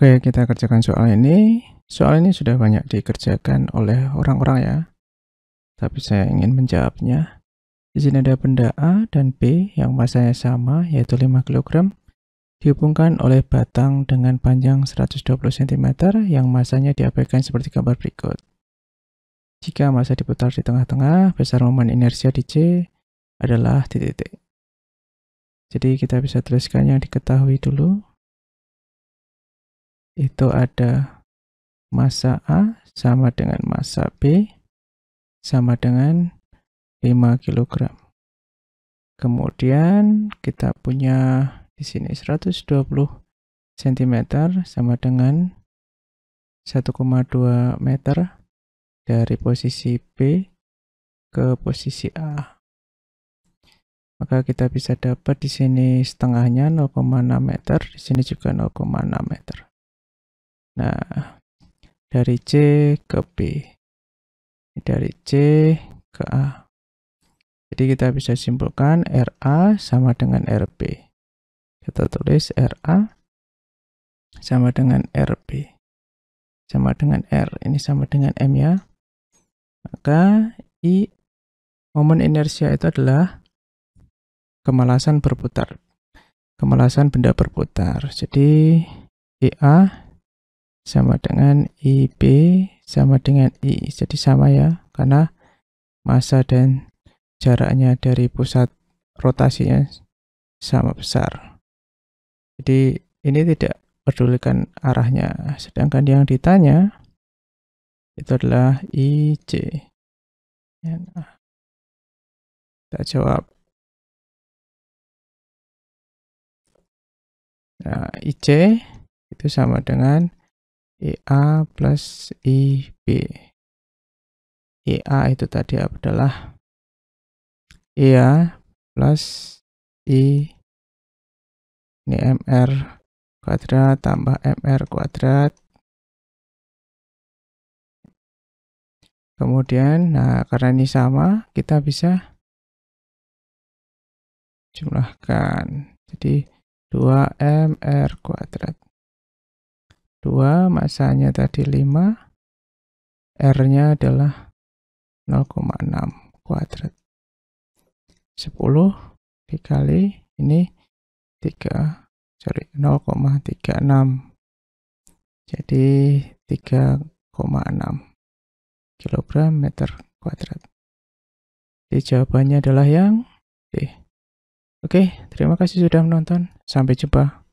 Oke, kita kerjakan soal ini. Soal ini sudah banyak dikerjakan oleh orang-orang ya. Tapi saya ingin menjawabnya. Di sini ada benda A dan B yang masanya sama, yaitu 5 kg, dihubungkan oleh batang dengan panjang 120 cm yang masanya diabaikan seperti gambar berikut. Jika masa diputar di tengah-tengah, besar momen inersia di C adalah titik-titik. Jadi kita bisa tuliskan yang diketahui dulu, itu ada masa A sama dengan masa B sama dengan 5 kg. Kemudian kita punya di sini 120 cm sama dengan 1,2 meter dari posisi B ke posisi A. Maka kita bisa dapat di sini setengahnya 0,6 meter, di sini juga 0,6 meter. Nah, dari C ke B. Dari C ke A. Jadi kita bisa simpulkan RA sama dengan RB. Kita tulis RA sama dengan RB. Sama dengan R, ini sama dengan M ya. Maka I, momen inersia itu adalah kemalasan berputar. Kemalasan benda berputar. Jadi IA sama dengan IB sama dengan I. Jadi sama ya, karena masa dan jaraknya dari pusat rotasinya sama besar. Jadi ini tidak pedulikan arahnya. Sedangkan yang ditanya itu adalah IC. Ya, nah. Kita jawab. Nah, IC itu sama dengan EA plus IB. EA itu tadi adalah EA plus I ini MR kuadrat tambah MR kuadrat. Kemudian, nah karena ini sama, kita bisa jumlahkan. Jadi 2MR kuadrat. 2, masanya tadi 5, R-nya adalah 0,6 kuadrat. 10 dikali ini 3, sorry, 0,36. Jadi 3,6 kilogram meter kuadrat. Jadi jawabannya adalah yang D. Oke, terima kasih sudah menonton. Sampai jumpa.